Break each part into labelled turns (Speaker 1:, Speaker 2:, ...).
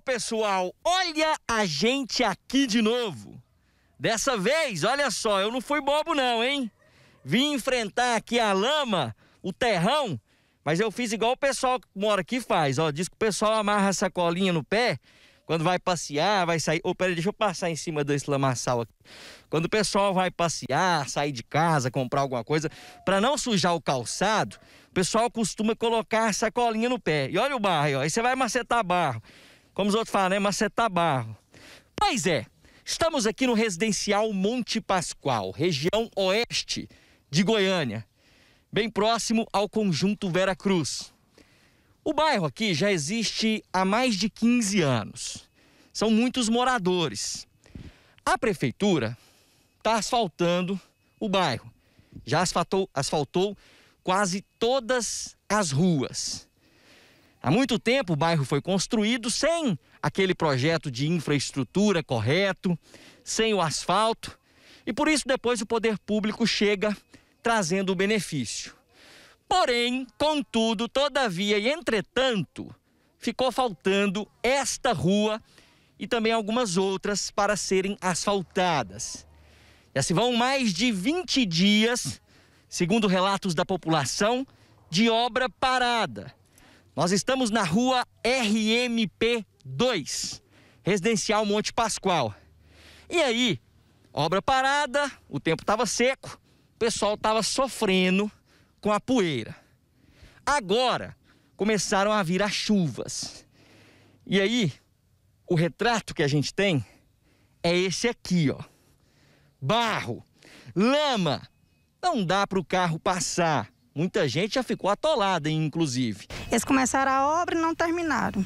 Speaker 1: pessoal, olha a gente aqui de novo. Dessa vez, olha só, eu não fui bobo não, hein? Vim enfrentar aqui a lama, o terrão, mas eu fiz igual o pessoal que mora aqui faz, ó. Diz que o pessoal amarra a sacolinha no pé quando vai passear, vai sair. Ô, oh, peraí, deixa eu passar em cima desse lamaçal aqui. Quando o pessoal vai passear, sair de casa, comprar alguma coisa, para não sujar o calçado, o pessoal costuma colocar a sacolinha no pé. E olha o barro aí, ó. Aí você vai macetar barro como os outros falam, né? Macetar tá barro. Pois é, estamos aqui no residencial Monte Pascoal, região oeste de Goiânia, bem próximo ao conjunto Vera Cruz. O bairro aqui já existe há mais de 15 anos. São muitos moradores. A prefeitura está asfaltando o bairro. Já asfaltou, asfaltou quase todas as ruas. Há muito tempo o bairro foi construído sem aquele projeto de infraestrutura correto, sem o asfalto, e por isso depois o poder público chega trazendo o benefício. Porém, contudo, todavia e entretanto, ficou faltando esta rua e também algumas outras para serem asfaltadas. Já se vão mais de 20 dias, segundo relatos da população, de obra parada. Nós estamos na rua RMP2, Residencial Monte Pascoal. E aí, obra parada, o tempo estava seco, o pessoal estava sofrendo com a poeira. Agora começaram a vir as chuvas. E aí, o retrato que a gente tem é esse aqui, ó. Barro, lama, não dá para o carro passar. Muita gente já ficou atolada, inclusive. Eles começaram a obra e não terminaram.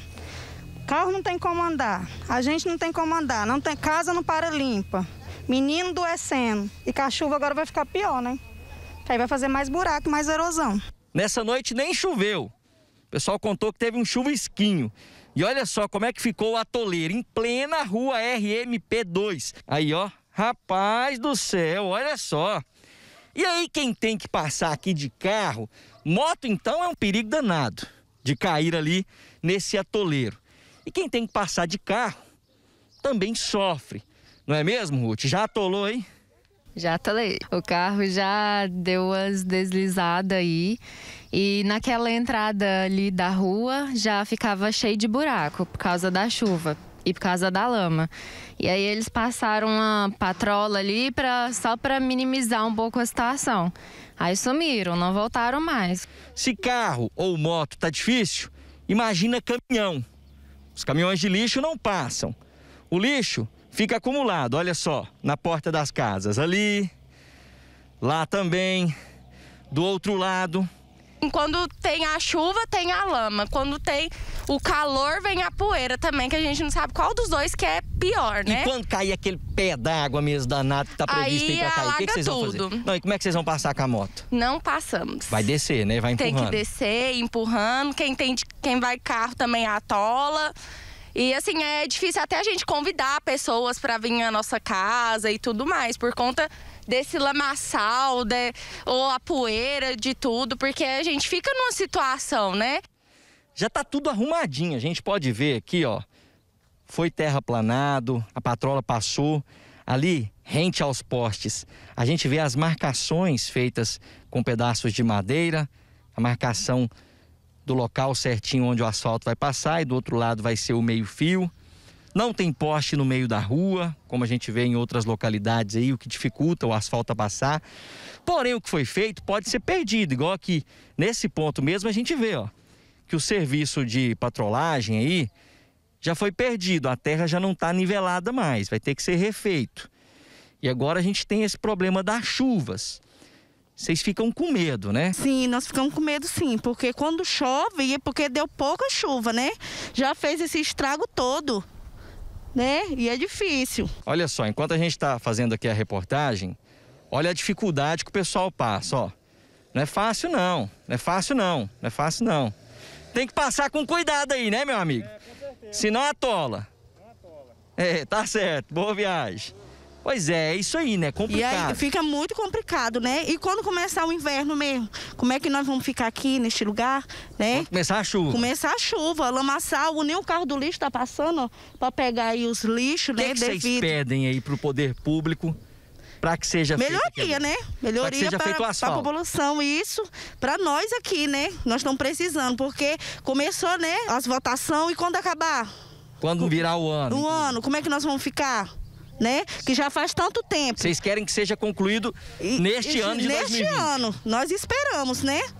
Speaker 2: Carro não tem como andar, a gente não tem como andar, não tem, casa não para limpa, menino doecendo. E com a chuva agora vai ficar pior, né? Aí vai fazer mais buraco, mais erosão.
Speaker 1: Nessa noite nem choveu. O pessoal contou que teve um chuvisquinho. E olha só como é que ficou o atoleiro, em plena rua RMP2. Aí, ó, rapaz do céu, olha só. E aí, quem tem que passar aqui de carro, moto então é um perigo danado de cair ali nesse atoleiro. E quem tem que passar de carro também sofre, não é mesmo, Ruth? Já atolou, hein?
Speaker 2: Já atolei. O carro já deu as deslizadas aí. E naquela entrada ali da rua já ficava cheio de buraco por causa da chuva e por causa da lama. E aí eles passaram uma patrola ali pra, só para minimizar um pouco a situação. Aí sumiram, não voltaram mais.
Speaker 1: Se carro ou moto tá difícil, imagina caminhão. Os caminhões de lixo não passam. O lixo fica acumulado, olha só, na porta das casas ali, lá também, do outro lado.
Speaker 2: Quando tem a chuva, tem a lama. Quando tem o calor, vem a poeira também, que a gente não sabe qual dos dois que é pior, né? E quando
Speaker 1: cair aquele pé d'água mesmo danado que tá previsto aí, aí pra cair, o que, que, vocês tudo. vão fazer? Não, e como é que vocês vão passar com a moto?
Speaker 2: Não passamos. Vai
Speaker 1: descer, né? Vai empurrando. Tem que
Speaker 2: descer, empurrando. Quem, tem, quem vai carro também atola. E assim, é difícil até a gente convidar pessoas para vir à nossa casa e tudo mais, por conta desse lamaçal, de, ou a poeira de tudo, porque a gente fica numa situação, né?
Speaker 1: Já tá tudo arrumadinho, a gente pode ver aqui, ó. Foi terraplanado, a patrola passou ali rente aos postes. A gente vê as marcações feitas com pedaços de madeira, a marcação do local certinho onde o asfalto vai passar e do outro lado vai ser o meio-fio. Não tem poste no meio da rua, como a gente vê em outras localidades aí, o que dificulta o asfalto a passar. Porém, o que foi feito pode ser perdido, igual aqui nesse ponto mesmo a gente vê, ó, que o serviço de patrolagem aí já foi perdido, a terra já não está nivelada mais, vai ter que ser refeito. E agora a gente tem esse problema das chuvas. Vocês ficam com medo, né?
Speaker 2: Sim, nós ficamos com medo sim, porque quando chove, é porque deu pouca chuva, né? Já fez esse estrago todo né? E é difícil.
Speaker 1: Olha só, enquanto a gente está fazendo aqui a reportagem, olha a dificuldade que o pessoal passa, ó. Não é fácil não, não é fácil não, não é fácil não. Tem que passar com cuidado aí, né, meu amigo? É, com certeza. Senão atola. Não atola. É, tá certo. Boa viagem. Pois é, é isso aí, né? Complicado. É e aí fica
Speaker 2: muito complicado, né? E quando começar o inverno mesmo, como é que nós vamos ficar aqui neste
Speaker 1: lugar, né? Vamos começar a chuva.
Speaker 2: Começar a chuva, lamaçal, nem o carro do lixo tá passando para pegar aí os lixos, que né? O que é né, vocês
Speaker 1: pedem aí pro poder público? para né? que seja melhoria, feito, né? Melhoria para a
Speaker 2: população isso, para nós aqui, né? Nós estamos precisando porque começou, né? As votações e quando acabar?
Speaker 1: Quando virar o ano. O
Speaker 2: então. ano, como é que nós vamos ficar? né? Que já faz tanto tempo. Vocês querem que seja concluído neste e, ano de neste 2020? Neste ano, nós esperamos, né?